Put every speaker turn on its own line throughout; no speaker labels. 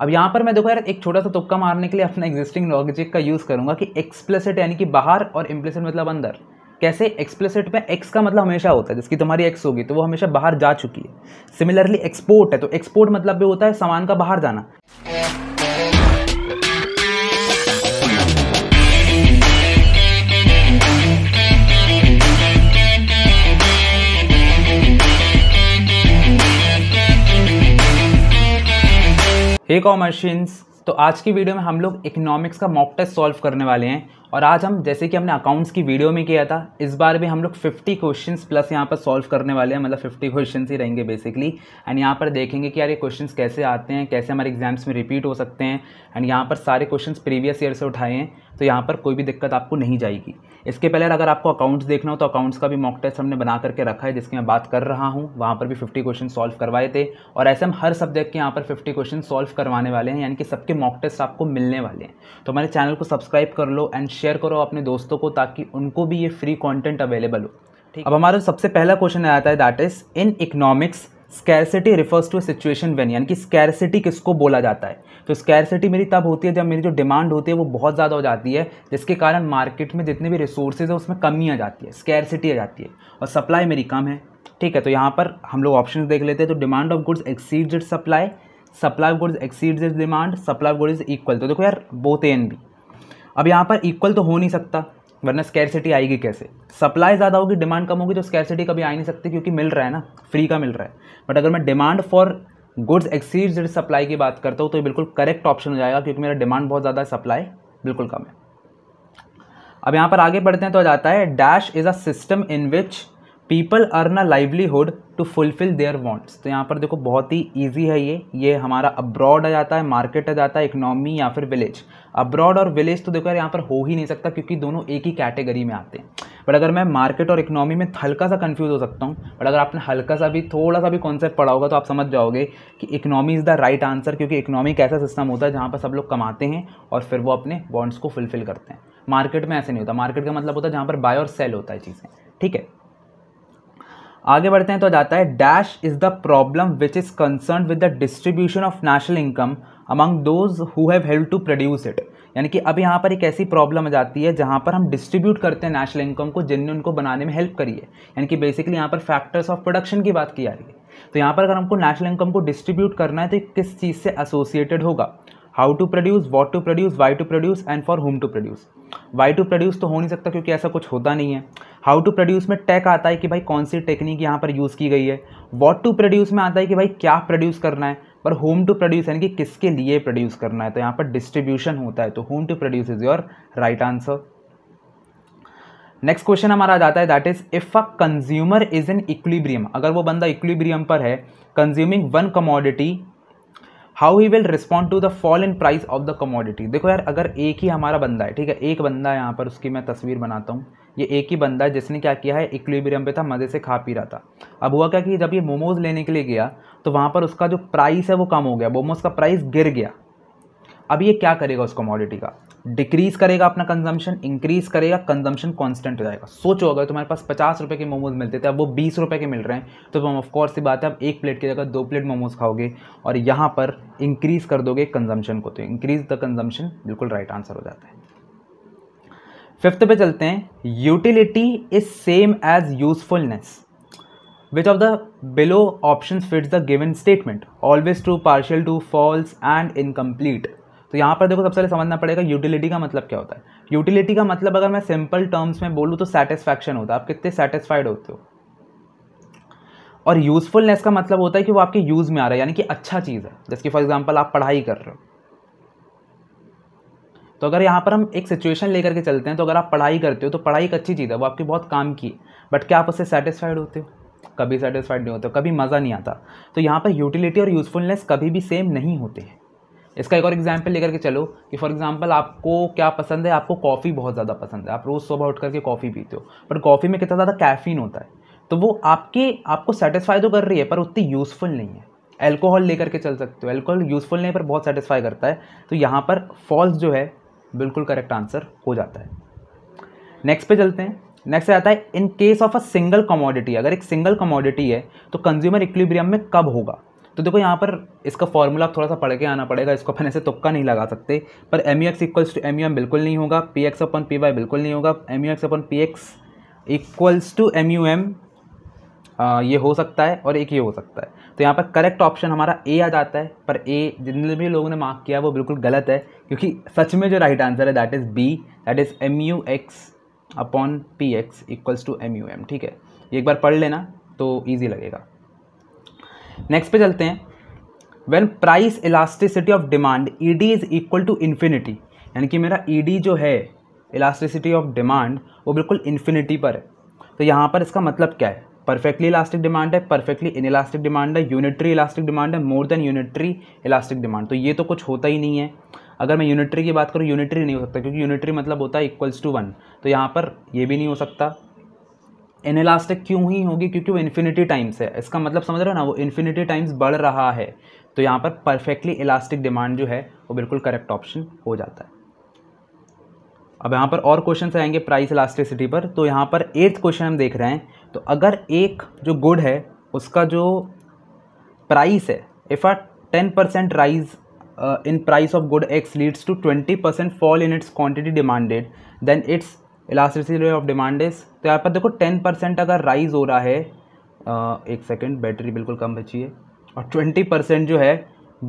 अब यहाँ पर मैं देखो यार एक छोटा सा तुक्का मारने के लिए अपना एग्जिस्टिंग लॉजिक का यूज़ करूँगा कि एक्सप्लेसिट यानी कि बाहर और इम्प्लेसिट मतलब अंदर कैसे एक्सप्लेसिट में एक्स का मतलब हमेशा होता है जिसकी तुम्हारी एक्स होगी तो वो हमेशा बाहर जा चुकी है सिमिलरली एक्सपोर्ट है तो एक्सपोर्ट मतलब भी होता है सामान का बाहर जाना हे कॉमर्शियंस तो आज की वीडियो में हम लोग इकोनॉमिक्स का मॉक टेस्ट सॉल्व करने वाले हैं और आज हम जैसे कि हमने अकाउंट्स की वीडियो में किया था इस बार भी हम लोग 50 क्वेश्चंस प्लस यहाँ पर सॉल्व करने वाले हैं मतलब 50 क्वेश्चंस ही रहेंगे बेसिकली एंड यहाँ पर देखेंगे कि यार ये क्वेश्चंस कैसे आते हैं कैसे हमारे एग्जाम्स में रिपीट हो सकते हैं एंड यहाँ पर सारे क्वेश्चंस प्रीवियस ईयर से उठाए हैं तो यहाँ पर कोई भी दिक्कत आपको नहीं जाएगी इसके पहले अगर आपको अकाउंट्स देखना हो तो अकाउंट्स का भी मॉक टेस्ट हमने बना करके रखा है जिसकी मैं बात कर रहा हूँ वहाँ पर भी फिफ्टी क्वेश्चन सॉल्व करवाए थे और ऐसे हम हर सब्जेक्ट के यहाँ पर फिफ्टी क्वेश्चन सॉल्व करवाने वाले हैं यानी कि सबके मॉक टेस्ट आपको मिलने वाले हैं तो हमारे चैनल को सब्सक्राइब कर लो एंड शेयर करो अपने दोस्तों को ताकि उनको भी ये फ्री कॉन्टेंट अवेलेबल हो अब हमारा सबसे पहला क्वेश्चन आता है that is in economics scarcity refers to situation when यानी कि स्कैरसिटी किसको बोला जाता है तो स्कैरसिटी मेरी तब होती है जब मेरी जो डिमांड होती है वो बहुत ज़्यादा हो जाती है जिसके कारण मार्केट में जितने भी रिसोर्सेज है उसमें कमी आ जाती है स्कैरसिटी आ जाती है और सप्लाई मेरी कम है ठीक है तो यहाँ पर हम लोग ऑप्शन देख लेते हैं तो demand of goods exceed it supply supply goods exceed its demand supply good is equal तो देखो यार बोथ ए भी बी अब यहाँ पर इक्वल तो हो नहीं सकता वरना स्कैरसिटी आएगी कैसे सप्लाई ज़्यादा होगी डिमांड कम होगी तो स्कैरसिटी कभी आ नहीं सकती क्योंकि मिल रहा है ना फ्री का मिल रहा है बट अगर मैं demand for goods exceed supply की बात करता हूँ तो ये बिल्कुल करेक्ट ऑप्शन हो जाएगा क्योंकि मेरा डिमांड बहुत ज़्यादा है सप्लाई बिल्कुल कम है अब यहाँ पर आगे बढ़ते हैं तो आ जाता है dash is a system in which people earn a livelihood to fulfil their wants तो यहाँ पर देखो बहुत ही ईजी है ये ये हमारा अब्रॉड आ जाता है मार्केट आ जाता है इकनॉमी या फिर विलेज अब्रॉड और विलेज तो देखो यार यहाँ पर हो ही नहीं सकता क्योंकि दोनों एक ही कैटेगरी में आते हैं बट अगर मैं मार्केट और इकनॉमी में हल्का सा कन्फ्यूज़ हो सकता हूँ बट अगर आपने हल्का सा भी थोड़ा सा भी कॉन्सेप्ट पढ़ा होगा तो आप समझ जाओगे कि economy is the right answer क्योंकि इकनॉमी एक ऐसा सिस्टम होता है जहाँ पर सब लोग कमाते हैं और फिर वो अपने बॉन्ड्स को फुलफिल करते हैं मार्केट में ऐसे नहीं होता मार्केट का मतलब होता है जहाँ पर बाय और सेल होता है चीज़ें ठीक है आगे बढ़ते हैं तो जाता है dash is the problem which is concern with the distribution of national income among those who have help to produce it यानी कि अब यहाँ पर एक ऐसी प्रॉब्लम आ जाती है जहाँ पर हम डिस्ट्रीब्यूट करते हैं नेशनल इनकम को जिनने उनको बनाने में हेल्प करी है यानी कि बेसिकली यहाँ पर फैक्टर्स ऑफ प्रोडक्शन की बात की जा रही है तो यहाँ पर अगर हमको नेशनल इनकम को डिस्ट्रीब्यूट करना है तो किस चीज़ से एसोसिएटेड होगा how to produce what to produce why to produce and for whom to produce why to produce तो हो नहीं सकता क्योंकि ऐसा कुछ होता नहीं है हाउ टू प्रोड्यूस में टेक आता है कि भाई कौन सी टेक्निक यहाँ पर यूज़ की गई है वॉट टू प्रोड्यूस में आता है कि भाई क्या प्रोड्यूस करना है पर होम टू प्रोड्यूस यानी कि किसके लिए प्रोड्यूस करना है तो यहाँ पर डिस्ट्रीब्यूशन होता है तो whom to produce is your right answer next question हमारा आ जाता है that is if a consumer is in equilibrium अगर वो बंदा इक्विलिब्रियम पर है consuming one commodity how he will respond to the fall in price of the commodity देखो यार अगर एक ही हमारा बंदा है ठीक है एक बंदा है यहाँ पर उसकी मैं तस्वीर बनाता हूँ ये एक ही बंदा है जिसने क्या किया है इक्विबरियम पे था मज़े से खा पी रहा था अब हुआ क्या कि जब ये मोमोज़ लेने के लिए गया तो वहाँ पर उसका जो प्राइस है वो कम हो गया मोमोज़ का प्राइस गिर गया अब ये क्या करेगा उस कमोडिटी का डिक्रीज़ करेगा अपना कंजम्पशन इंक्रीज़ करेगा कंजम्पशन कांस्टेंट हो जाएगा सोचो अगर तुम्हारे पास पचास रुपये के मोमोज मिलते थे अब वो बीस रुपये के मिल रहे हैं तो तुम ऑफकोर्स ही बात है अब एक प्लेट की जगह दो प्लेट मोमोज खाओगे और यहाँ पर इंक्रीज़ कर दोगे कंजम्पशन को तो इंक्रीज़ द कंजम्पशन बिल्कुल राइट आंसर हो जाता है फिफ्थ पे चलते हैं utility is same as usefulness which of the below option fits the given statement always true partial to false and incomplete तो यहाँ पर देखो सबसे पहले समझना पड़ेगा यूटिलिटी का मतलब क्या होता है यूटिलिटी का मतलब अगर मैं सिंपल टर्म्स में बोलूँ तो सेटिस्फैक्शन होता है आप कितने सेटिस्फाइड होते हो और यूज़फुलनेस का मतलब होता है कि वो आपके यूज़ में आ रहा है यानी कि अच्छा चीज़ है जैसे कि फॉर एग्जाम्पल आप पढ़ाई कर रहे हो तो अगर यहाँ पर हम एक सिचुएशन लेकर के चलते हैं तो अगर आप पढ़ाई करते हो तो पढ़ाई एक अच्छी चीज़ है वो आपके बहुत काम की बट क्या आप उससे सेटिस्फाइड होते हो कभी सेटिस्फाइड नहीं होते हो कभी मज़ा नहीं आता तो यहाँ पर यूटिलिटी और यूज़फुलनेस कभी भी सेम नहीं होते हैं इसका एक और एग्जाम्पल लेकर के चलो कि फॉर एग्जाम्पल आपको क्या पसंद है आपको कॉफ़ी बहुत ज़्यादा पसंद है आप रोज़ सुबह उठ करके कॉफ़ी पीते हो पर कॉफ़ी में कितना ज़्यादा कैफ़ीन होता है तो वो आपके आपको सेटिस्फाई तो कर रही है पर उतनी यूज़फुल नहीं है एल्कोहल लेकर के चल सकते हो एल्कोहल यूज़फुल नहीं पर बहुत सेटिस्फाई करता है तो यहाँ पर फॉल्स जो है बिल्कुल करेक्ट आंसर हो जाता है नेक्स्ट पे चलते हैं नेक्स्ट आता है in case of a single commodity अगर एक सिंगल कमोडिटी है तो कंज्यूमर इक्विलिब्रियम में कब होगा तो देखो यहाँ पर इसका फॉर्मूला थोड़ा सा पढ़ के आना पड़ेगा इसको अपन ऐसे तुक्का नहीं लगा सकते पर M U X equals to M U M बिल्कुल नहीं होगा P X upon P Y बिल्कुल नहीं होगा M U X upon P X equals to M U M ये हो सकता है और एक ये हो सकता है तो यहाँ पर करेक्ट ऑप्शन हमारा ए आ जाता है पर ए जितने भी लोगों ने मार्क किया वो बिल्कुल गलत है क्योंकि सच में जो राइट आंसर है that is B that is M U X upon P X equals to M U M ठीक है ये एक बार पढ़ लेना तो ईजी लगेगा नेक्स्ट पे चलते हैं when price elasticity of demand E D is equal to infinity यानी कि मेरा ई e डी जो है इलास्टिसिटी ऑफ डिमांड वो बिल्कुल इन्फिनिटी पर है तो यहाँ पर इसका मतलब क्या है परफेक्टली इलास्टिक डिमांड है परफेक्टली इन इलास्टिक डिमांड है यूनिटरी इलास्टिक डिमांड है more than unitary elastic demand तो ये तो कुछ होता ही नहीं है अगर मैं यूनिटरी की बात करूँ यूनिटरी नहीं हो सकता क्योंकि यूनिटरी मतलब होता है इक्वल्स टू वन तो यहाँ पर ये भी नहीं हो सकता इनलास्टिक क्यों ही होगी क्योंकि वो इन्फिनिटी टाइम्स है इसका मतलब समझ रहे हो ना वो इन्फिनिटी टाइम्स बढ़ रहा है तो यहाँ पर परफेक्टली इलास्टिक डिमांड जो है वो बिल्कुल करेक्ट ऑप्शन हो जाता है अब यहाँ पर और क्वेश्चन आएंगे प्राइस इलास्टिसिटी पर तो यहाँ पर एट्थ क्वेश्चन हम देख रहे हैं तो अगर एक जो गुड है उसका जो प्राइस है if a ten percent rise in price of good X leads to twenty percent fall in its quantity demanded then its elasticity of demand is तो यहाँ पर देखो टेन परसेंट अगर राइज हो रहा है आ, एक सेकेंड बैटरी बिल्कुल कम बची है और ट्वेंटी परसेंट जो है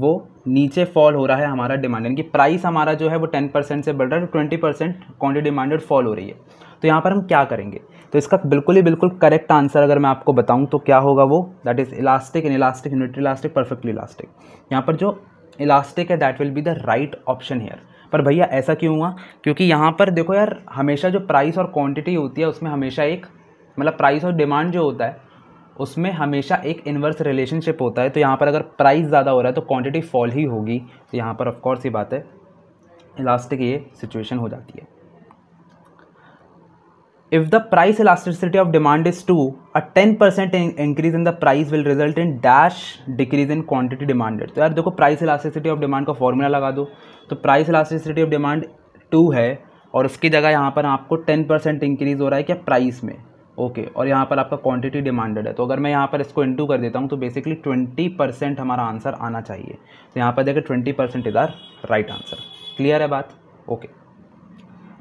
वो नीचे फॉल हो रहा है हमारा डिमांड यानी कि प्राइस हमारा जो है वो टेन परसेंट से बढ़ रहा है तो twenty percent quantity demanded fall हो रही है तो यहाँ पर हम क्या करेंगे तो इसका बिल्कुल ही बिल्कुल करेक्ट आंसर अगर मैं आपको बताऊँ तो क्या होगा वो that is elastic in elastic unit elastic perfectly elastic यहाँ पर जो इलास्टिक है that will be the right option here पर भैया ऐसा क्यों हुआ क्योंकि यहाँ पर देखो यार हमेशा जो प्राइस और क्वांटिटी होती है उसमें हमेशा एक मतलब प्राइस और डिमांड जो होता है उसमें हमेशा एक इन्वर्स रिलेशनशिप होता है तो यहाँ पर अगर प्राइस ज़्यादा हो रहा है तो क्वान्टिटी फॉल ही होगी तो यहाँ पर ऑफकोर्स ये बात है इलास्टिक ये सिचुएशन हो जाती है if the price elasticity of demand is two a ten percent increase in the price will result in dash decrease in quantity demanded तो यार देखो प्राइस इलास्टिसिटी ऑफ डिमांड का फॉर्मूला लगा दो तो price elasticity of demand two है और उसकी जगह यहाँ पर आपको टेन परसेंट इंक्रीज़ हो रहा है क्या प्राइस में ओके okay, और यहाँ पर आपका क्वांटिटी डिमांडेड है तो अगर मैं यहाँ पर इसको इंटू कर देता हूँ तो बेसिकली ट्वेंटी परसेंट हमारा आंसर आना चाहिए तो यहाँ पर देखिए twenty percent is our right answer clear है बात ओके okay.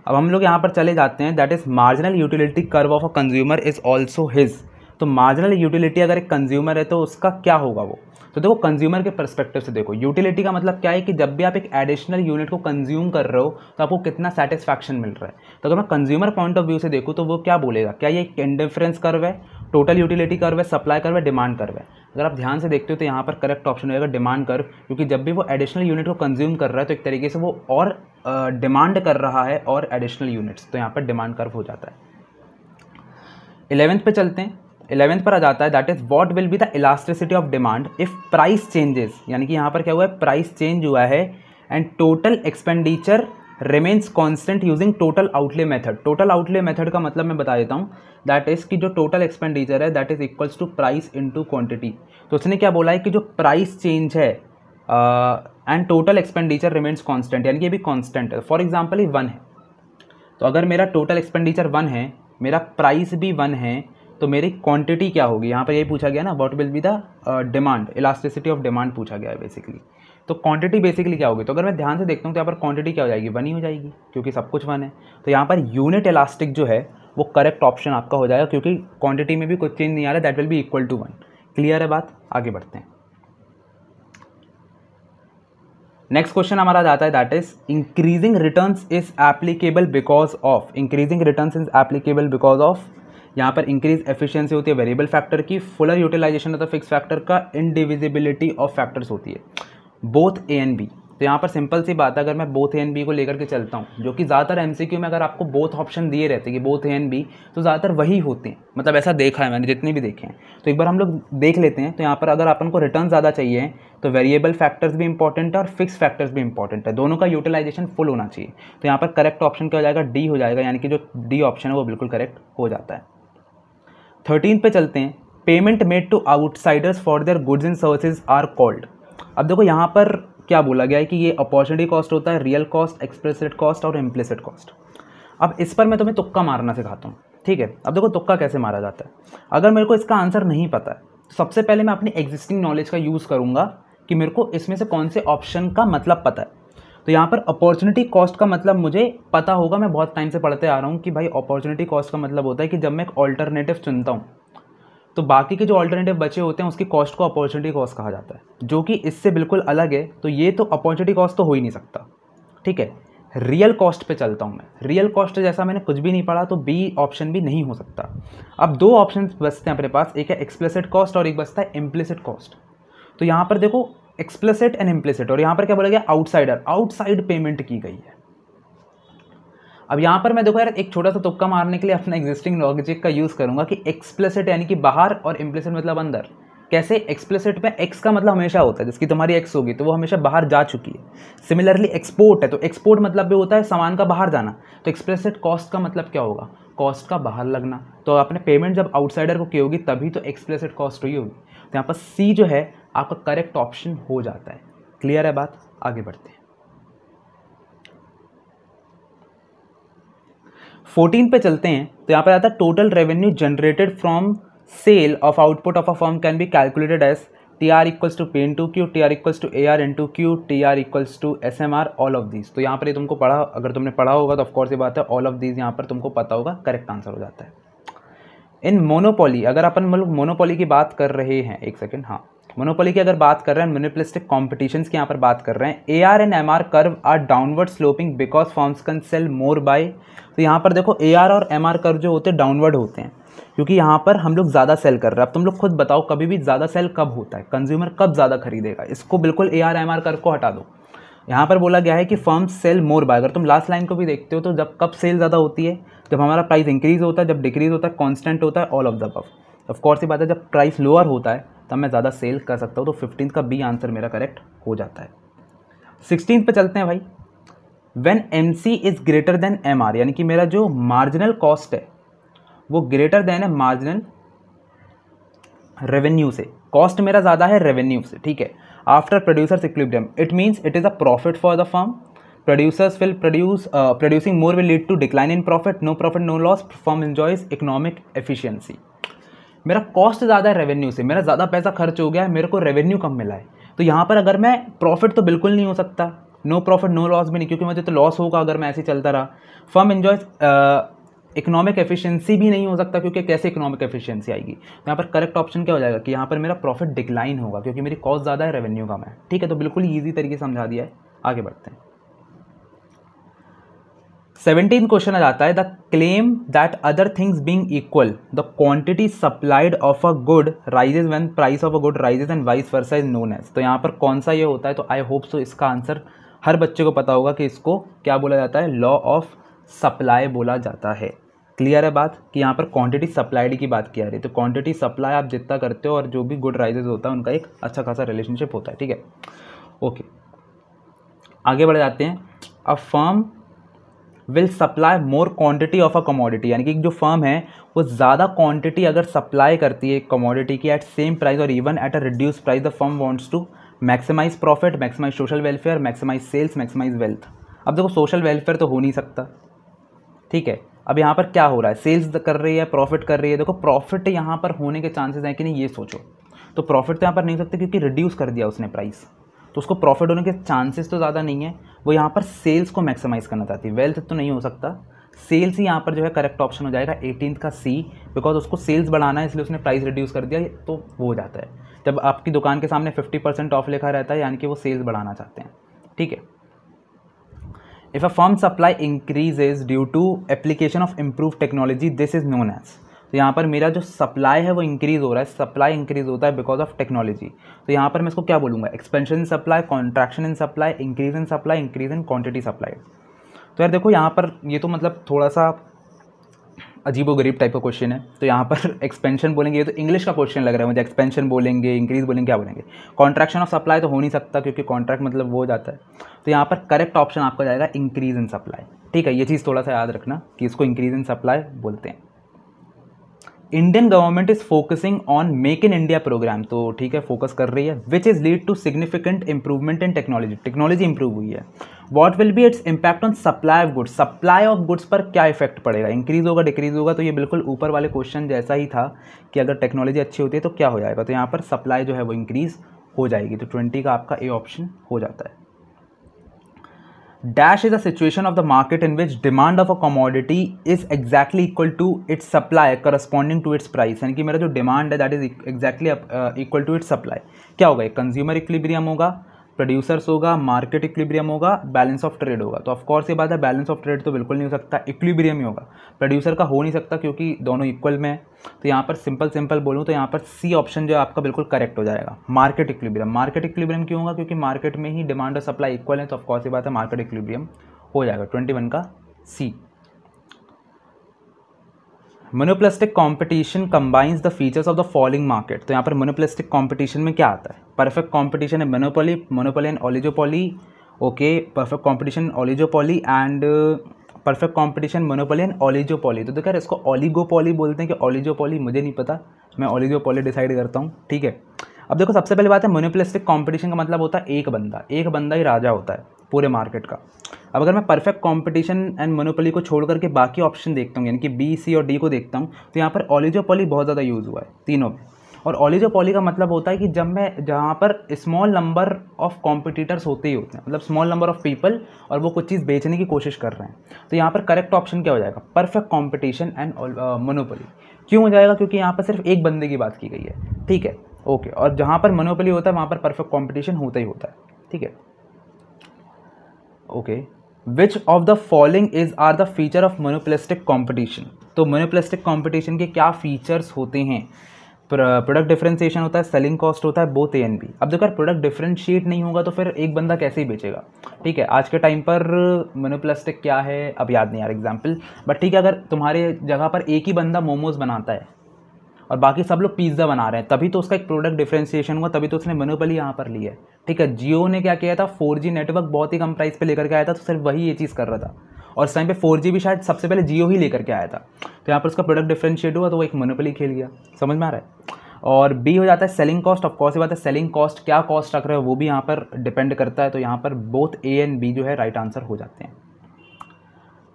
अब हम लोग यहाँ पर चले जाते हैं that is marginal utility curve of a consumer is also his तो मार्जिनल यूटिलिटी अगर एक कंज्यूमर है तो उसका क्या होगा वो तो देखो कंज्यूमर के परस्पेक्टिव से देखो यूटिलिटी का मतलब क्या है कि जब भी आप एक एडिशनल यूनिट को कंज्यूम कर रहे हो तो आपको कितना सेटिस्फैक्शन मिल रहा है तो अगर मैं कंज्यूमर पॉइंट ऑफ व्यू से देखूँ तो वो क्या बोलेगा क्या ये एक इंडिफरेंस कर्व है टोटल यूटिलिटी कर्व है सप्लाई कर्व है डिमांड कर्व है अगर आप ध्यान से देखते हो तो यहाँ पर करेक्ट ऑप्शन होगा डिमांड कर्व क्योंकि जब भी वो एडिशनल यूनिट को कंज्यूम कर रहा है तो एक तरीके से वो और डिमांड कर रहा है और एडिशनल यूनिट्स तो यहाँ पर डिमांड कर्व हो जाता है इलेवेंथ पे चलते हैं इलेवेंथ पर आ जाता है that is what will be the elasticity of demand if price changes यानी कि यहाँ पर क्या हुआ है प्राइस चेंज हुआ है and total expenditure remains constant using total outlay method total outlay method का मतलब मैं बता देता हूँ दैट इज़ कि जो टोटल एक्सपेंडिचर है that is equals to price to quantity तो उसने क्या बोला है कि जो प्राइस चेंज है and total expenditure remains constant यानी कि ये भी कॉन्स्टेंट है फॉर एग्जाम्पल ये वन है तो अगर मेरा टोटल एक्सपेंडिचर वन है मेरा प्राइस भी वन है तो मेरी क्वांटिटी क्या होगी यहाँ पर यही पूछा गया ना what will be the demand elasticity of demand पूछा गया है बेसिकली तो क्वांटिटी बेसिकली क्या होगी तो अगर मैं ध्यान से देखता हूँ तो यहाँ पर क्वांटिटी क्या हो जाएगी वन ही हो जाएगी क्योंकि सब कुछ वन है तो यहाँ पर यूनिट इलास्टिक जो है वो करेक्ट ऑप्शन आपका हो जाएगा क्योंकि क्वांटिटी में भी कुछ चेंज नहीं आ रहा that will be equal to one clear है बात आगे बढ़ते हैं नेक्स्ट क्वेश्चन हमारा जाता है that is increasing returns is applicable because of increasing returns is applicable because of यहाँ पर इंक्रीज एफिशिएंसी होती है वेरिएबल फैक्टर की फुलर यूटिलाइजेशन होता है फिक्स तो फैक्टर का इनडिविजिबिलिटी ऑफ फैक्टर्स होती है बोथ ए एंड बी तो यहाँ पर सिंपल सी बात है अगर मैं बोथ ए एंड बी को लेकर के चलता हूँ जो कि ज़्यादातर क्यू में अगर आपको बोथ ऑप्शन दिए रहते हैं कि बोथ ए एंड बी तो ज़्यादातर वही होते हैं मतलब ऐसा देखा है मैंने जितने भी देखे हैं तो एक बार हम लोग देख लेते हैं तो यहाँ पर अगर अपन को रिटर्न ज़्यादा चाहिए तो वेरिएबल फैक्टर्स भी इंपॉर्टेंट है और फिक्स फैक्टर्स भी इंपॉर्टेंट है दोनों का यूटिलाइजेशन फुल होना चाहिए तो यहाँ पर करेक्ट ऑप्शन क्या हो जाएगा डी हो जाएगा यानी कि जो डी ऑप्शन है वो बिल्कुल करेक्ट हो जाता है थर्टीन पे चलते हैं payment made to outsiders for their goods and services are called अब देखो यहाँ पर क्या बोला गया है कि ये अपॉर्चुनिटी कॉस्ट होता है रियल कॉस्ट एक्सप्रेसिड कॉस्ट और इम्प्लिसिड कॉस्ट अब इस पर मैं तुम्हें तुक्का मारना सिखाता हूँ ठीक है अब देखो तुक्का कैसे मारा जाता है अगर मेरे को इसका आंसर नहीं पता है तो सबसे पहले मैं अपनी एग्जिस्टिंग नॉलेज का यूज़ करूँगा कि मेरे को इसमें से कौन से ऑप्शन का मतलब पता है तो यहाँ पर अपॉर्चुनिटी कॉस्ट का मतलब मुझे पता होगा मैं बहुत टाइम से पढ़ते आ रहा हूँ कि भाई अपॉर्चुनिटी कॉस्ट का मतलब होता है कि जब मैं एक ऑल्टरनेटिव चुनता हूँ तो बाकी के जो ऑल्टरनेटिव बचे होते हैं उसकी कॉस्ट को अपॉर्चुनिटी कॉस्ट कहा जाता है जो कि इससे बिल्कुल अलग है तो ये तो अपॉर्चुनिटी कॉस्ट तो हो ही नहीं सकता ठीक है रियल कॉस्ट पे चलता हूँ मैं रियल कॉस्ट जैसा मैंने कुछ भी नहीं पढ़ा तो बी ऑप्शन भी नहीं हो सकता अब दो ऑप्शन बचते हैं अपने पास एक है एक्सप्लेसिड कॉस्ट और एक बचता है इम्प्लिसिट कॉस्ट तो यहाँ पर देखो एक्सप्लेसिट एंड इम्प्लेसिट और यहाँ पर क्या बोला गया आउटसाइडर आउटसाइड पेमेंट की गई है अब यहाँ पर मैं देखो यार एक छोटा सा तुक्का मारने के लिए अपना एग्जिस्टिंग लॉजिक का यूज़ करूँगा कि एक्सप्लेसिट यानी कि बाहर और इम्प्लेसिट मतलब अंदर कैसे एक्सप्लेसिट में एक्स का मतलब हमेशा होता है जिसकी तुम्हारी एक्स होगी तो वो हमेशा बाहर जा चुकी है सिमिलरली एक्सपोर्ट है तो एक्सपोर्ट मतलब भी होता है सामान का बाहर जाना तो एक्सप्लेसिट कॉस्ट का मतलब क्या होगा कॉस्ट का बाहर लगना तो आपने पेमेंट जब आउटसाइडर को की होगी तभी तो एक्सप्लेसिट कॉस्ट हुई होगी तो यहाँ पर सी जो है आपका करेक्ट ऑप्शन हो जाता है क्लियर है बात आगे बढ़ते हैं फोर्टीन पे चलते हैं तो यहाँ पर आता है total revenue generated from sale of output of a firm can be calculated as T R equals to P into Q T R equals to A R into Q T R equals to S M R all of these तो यहाँ पर ये तुमको पढ़ा अगर तुमने पढ़ा होगा तो ऑफकोर्स ये बात है ऑल ऑफ दीज यहाँ पर तुमको पता होगा करेक्ट आंसर हो जाता है इन मोनोपोली अगर अपन मतलब मोनोपोली की बात कर रहे हैं एक सेकेंड हाँ मोनोपोली की अगर बात कर रहे हैं मोनोपलिस्टिक कॉम्पिटिशन की यहाँ पर बात कर रहे हैं A R and M R curve are downward sloping because firms can sell more by तो यहाँ पर देखो ए आर और एम आर कर्व जो होते हैं डाउनवर्ड होते हैं क्योंकि यहाँ पर हम लोग ज़्यादा सेल कर रहे हैं अब तुम लोग खुद बताओ कभी भी ज़्यादा सेल कब होता है कंज्यूमर कब ज़्यादा खरीदेगा इसको बिल्कुल A R M R curve को हटा दो यहाँ पर बोला गया है कि फर्म सेल मोर बाय अगर तुम लास्ट लाइन को भी देखते हो तो जब कब सेल ज़्यादा होती है जब हमारा प्राइस इंक्रीज़ होता है जब डिक्रीज़ होता है कॉन्स्टेंट होता है all of the above of course ये बात है जब प्राइस लोअर होता है तब मैं ज़्यादा सेल कर सकता हूँ तो फिफ्टीन का बी आंसर मेरा करेक्ट हो जाता है सिक्सटीन पर चलते हैं भाई when M C is greater than M R यानी कि मेरा जो मार्जिनल कॉस्ट है वो ग्रेटर देन है मार्जिनल रेवेन्यू से कॉस्ट मेरा ज़्यादा है रेवेन्यू से ठीक है after producers equilibrium it means it is a profit for the firm producers will produce uh, producing more will lead to decline in profit no profit no loss firm enjoys economic efficiency मेरा cost ज़्यादा है revenue से मेरा ज़्यादा पैसा खर्च हो गया है मेरे को रेवेन्यू कम मिला है तो यहाँ पर अगर मैं प्रॉफिट तो बिल्कुल नहीं हो सकता नो प्रॉफिट नो लॉस भी नहीं क्योंकि मुझे तो लॉस होगा अगर मैं ऐसे चलता रहा फर्म इन्जॉय इकोनॉमिक एफिशिएंसी भी नहीं हो सकता क्योंकि कैसे इकोनॉमिक एफिशिएंसी आएगी तो यहाँ पर करेक्ट ऑप्शन क्या हो जाएगा कि यहाँ पर मेरा प्रॉफिट डिक्लाइन होगा क्योंकि मेरी कॉस्ट ज़्यादा है रेवेन्यू कम है ठीक है तो बिल्कुल ईजी तरीके समझा दिया है आगे बढ़ते हैं सेवनटीन क्वेश्चन आ जाता है the claim that other things being equal the quantity supplied of a good rises when price of a good rises and vice versa is known as तो यहाँ पर कौन सा ये होता है तो आई होप सो इसका आंसर हर बच्चे को पता होगा कि इसको क्या बोला जाता है लॉ ऑफ सप्लाई बोला जाता है क्लियर है बात कि यहाँ पर क्वांटिटी सप्लाइड की बात किया जा रही है तो क्वांटिटी सप्लाई आप जितना करते हो और जो भी गुड राइजेज होता है उनका एक अच्छा खासा रिलेशनशिप होता है ठीक है ओके आगे बढ़ जाते हैं a firm will supply more quantity of a commodity यानी कि जो फर्म है वो ज़्यादा क्वांटिटी अगर सप्लाई करती है कमोडिटी की एट सेम प्राइस और even at a reduce price the firm wants to maximize profit maximize social welfare maximize sales maximize wealth अब देखो सोशल वेलफेयर तो हो नहीं सकता ठीक है अब यहाँ पर क्या हो रहा है सेल्स कर रही है प्रॉफिट कर रही है देखो प्रॉफिट यहाँ पर होने के चांसेस हैं कि नहीं ये सोचो तो प्रॉफिट तो यहाँ पर नहीं हो सकते क्योंकि रिड्यूस कर दिया उसने प्राइस तो उसको प्रॉफिट होने के चांसेस तो ज़्यादा नहीं है वो यहाँ पर सेल्स को मैक्सिमाइज़ करना चाहती है वेल्थ तो नहीं हो सकता सेल्स ही यहाँ पर जो है करेक्ट ऑप्शन हो जाएगा एटीन का सी बिकॉज उसको सेल्स बढ़ाना है इसलिए उसने प्राइस रिड्यूस कर दिया तो वो हो जाता है जब आपकी दुकान के सामने फिफ्टी परसेंट ऑफ लिखा रहता है यानी कि वो सेल्स बढ़ाना चाहते हैं ठीक है if a firm supply increase is due to application of improve technology this is known as तो यहाँ पर मेरा जो सप्लाई है वो इंक्रीज़ हो रहा है सप्लाई इंक्रीज़ होता है बिकॉज ऑफ टेक्नोलॉजी तो यहाँ पर मैं इसको क्या बोलूँगा expansion in supply contraction in supply increase in supply increase in quantity supply तो यार देखो यहाँ पर ये तो मतलब थोड़ा सा गरीब टाइप का क्वेश्चन है तो यहाँ पर एक्सपेंशन बोलेंगे ये तो इंग्लिश का क्वेश्चन लग रहा है मुझे एक्सपेंशन बोलेंगे इंक्रीज बोलेंगे क्या बोलेंगे कॉन्ट्रैक्शन ऑफ सप्लाई तो हो नहीं सकता क्योंकि कॉन्ट्रैक्ट मतलब वो जाता है तो यहाँ पर करेक्ट ऑप्शन आपका जाएगा इंक्रीज इन सप्लाई ठीक है ये चीज़ थोड़ा सा याद रखना कि इसको इंक्रीज इन सप्लाई बोलते हैं Indian government is focusing on make in India programme तो ठीक है फोकस कर रही है which is lead to significant improvement in technology technology improve हुई है what will be its impact on supply of goods supply of goods पर क्या इफेक्ट पड़ेगा इंक्रीज होगा डिक्रीज होगा तो ये बिल्कुल ऊपर वाले क्वेश्चन जैसा ही था कि अगर टेक्नोलॉजी अच्छी होती है तो क्या हो जाएगा तो यहाँ पर सप्लाई जो है वो इंक्रीज़ हो जाएगी तो ट्वेंटी का आपका ए ऑप्शन हो जाता है dash is situation of the market in which demand of a commodity is exactly equal to its supply corresponding to its price यानी कि मेरा जो डिमांड है that is exactly equal to its supply क्या होगा एक कंज्यूमर इक्विलिब्रियम होगा producers होगा मार्केट इक्विब्रियम होगा बैलेंस ऑफ ट्रेड होगा तो ऑफकोर्स ये बात है बैलेंस ऑफ ट्रेड तो बिल्कुल नहीं हो सकता इक्विब्रियम ही होगा प्रोड्यूसर का हो नहीं सकता क्योंकि दोनों इक्वल में है तो यहाँ पर सिंपल सिंपल बोलूँ तो यहाँ पर सी ऑप्शन जो है आपका बिल्कुल करेक्ट हो जाएगा मार्केट इक्विब्रियम मार्केट इक्विब्रियम क्यों होगा क्योंकि मार्केट में ही डिमांड और सप्लाई इक्वल है तो ऑफकोर्स ये बात है मार्केट इक्विब्रियम हो जाएगा ट्वेंटी का C monopolistic competition combines the features of the following market तो यहाँ पर मोनोप्लास्टिक कंपटीशन में क्या आता है परफेक्ट कंपटीशन है monopoly monopoly and oligopoly okay perfect competition oligopoly and perfect competition monopoly and oligopoly तो देखो यार इसको ऑलिगोपोली बोलते हैं कि ओलिजोपोली मुझे नहीं पता मैं ओलिजोपोली डिसाइड करता हूँ ठीक है अब देखो सबसे पहली बात है मोनोपोलिस्टिक कॉम्पिटिशन का मतलब होता है एक बंदा एक बंदा ही राजा होता है पूरे मार्केट का अब अगर मैं परफेक्ट कॉम्पिटिशन एंड मोनोपोली को छोड़ करके बाकी ऑप्शन देखता हूँ यानी कि बी सी और डी को देखता हूँ तो यहाँ पर ऑलिजोपोली बहुत ज़्यादा यूज़ हुआ है तीनों में और ऑलिजोपोली का मतलब होता है कि जब मैं जहाँ पर स्मॉल नंबर ऑफ कॉम्पिटिटर्स होते ही होते हैं मतलब स्मॉल नंबर ऑफ पीपल और वो कुछ चीज़ बेचने की कोशिश कर रहे हैं तो यहाँ पर करेक्ट ऑप्शन क्या हो जाएगा परफेक्ट कॉम्पिटिशन एंड मोनोपोली क्यों हो जाएगा क्योंकि यहाँ पर सिर्फ एक बंदे की बात की गई है ठीक है ओके और जहाँ पर मोनोपोली होता है वहाँ पर परफेक्ट कॉम्पिटिशन होता ही होता है ठीक है okay which of the following is are the feature of monopolistic competition तो मोनोप्लेस्टिक कॉम्पिटिशन के क्या फीचर्स होते हैं प्रोडक्ट डिफ्रेंसिएशन होता है सेलिंग कॉस्ट होता है बोथ ए एन बी अब देखो प्रोडक्ट डिफ्रेंशिएट नहीं होगा तो फिर एक बंदा कैसे ही बेचेगा ठीक है आज के टाइम पर मोनोप्लास्टिक क्या है अब याद नहीं यार एग्जाम्पल बट ठीक है अगर तुम्हारे जगह पर एक ही बंदा मोमोज़ बनाता है और बाकी सब लोग पिज़्ज़ा बना रहे हैं तभी तो उसका एक प्रोडक्ट डिफ्रेंसिएशन हुआ तभी तो उसने मनोबली यहाँ पर ली है ठीक है जियो ने क्या किया था फोर नेटवर्क बहुत ही कम प्राइस पर लेकर के आया था तो सिर्फ वही ये चीज़ कर रहा था और इस टाइम पे फोर भी शायद सबसे पहले जियो ही लेकर के आया था तो यहाँ पर उसका प्रोडक्ट डिफ्रेंशिएट हुआ तो वो एक मनोपली खेल गया समझ में आ रहा है और बी हो जाता है सेलिंग कॉस्ट ऑफ ये बात है सेलिंग कॉस्ट क्या कॉस्ट रख रहे हो वो भी यहाँ पर डिपेंड करता है तो यहाँ पर बोथ ए एंड बी जो है राइट right आंसर हो जाते हैं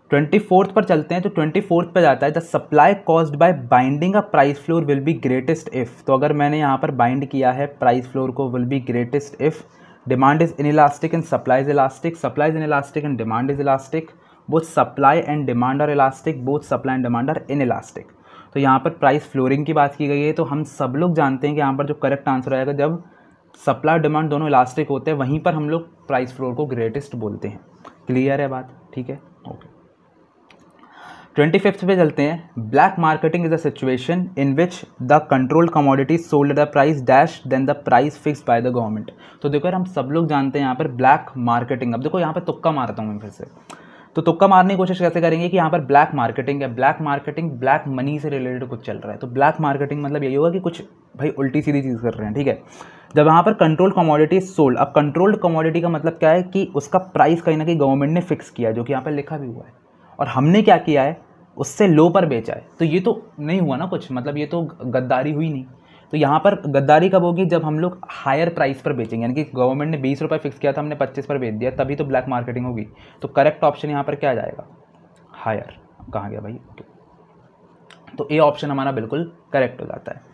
ट्वेंटी फोर्थ पर चलते हैं तो ट्वेंटी फोर्थ पर जाता है the supply caused by binding a price floor will be greatest if तो अगर मैंने यहाँ पर बाइंड किया है प्राइस फ्लोर को will be greatest if demand is inelastic and supply is elastic supply is inelastic and demand is elastic both supply and demand are elastic both supply and demand are inelastic तो यहाँ पर price flooring की बात की गई है तो हम सब लोग जानते हैं कि यहाँ पर जो करेक्ट आंसर आएगा जब सप्लाई और डिमांड दोनों इलास्टिक होते हैं वहीं पर हम लोग प्राइस फ्लोर को ग्रेटेस्ट बोलते हैं क्लियर है बात ठीक है ओके ट्वेंटी फिफ्थ पे चलते हैं black marketing is a situation in which the control commodity sold the price dash than the price fix by the government तो देखो यार हम सब लोग जानते हैं यहाँ पर ब्लैक मार्केटिंग अब देखो यहाँ पर तुक्का मारता हूँ मैं फिर से तो तुक्का मारने की कोशिश कैसे करेंगे कि यहाँ पर ब्लैक मार्केटिंग है ब्लैक मार्केटिंग ब्लैक मनी से रिलेटेड कुछ चल रहा है तो ब्लैक मार्केटिंग मतलब यही होगा कि कुछ भाई उल्टी सीधी चीज़ कर रहे हैं ठीक है जब यहाँ पर कंट्रोल कमोडिटी सोल्ड अब कंट्रोल्ड कमोडिटी का मतलब क्या है कि उसका प्राइस कहीं ना कहीं गवर्नमेंट ने फिक्स किया जो कि यहाँ पर लिखा भी हुआ है और हमने क्या किया है उससे लो पर बेचा है तो ये तो नहीं हुआ ना कुछ मतलब ये तो गद्दारी हुई नहीं तो यहाँ पर गद्दारी कब होगी जब हम लोग हायर प्राइस पर बेचेंगे यानी कि गवर्नमेंट ने बीस रुपये फिक्स किया था हमने पच्चीस पर बेच दिया तभी तो ब्लैक मार्केटिंग होगी तो करेक्ट ऑप्शन यहाँ पर क्या जाएगा हायर कहाँ गया भाई ओके तो ए ऑप्शन हमारा बिल्कुल करेक्ट हो जाता है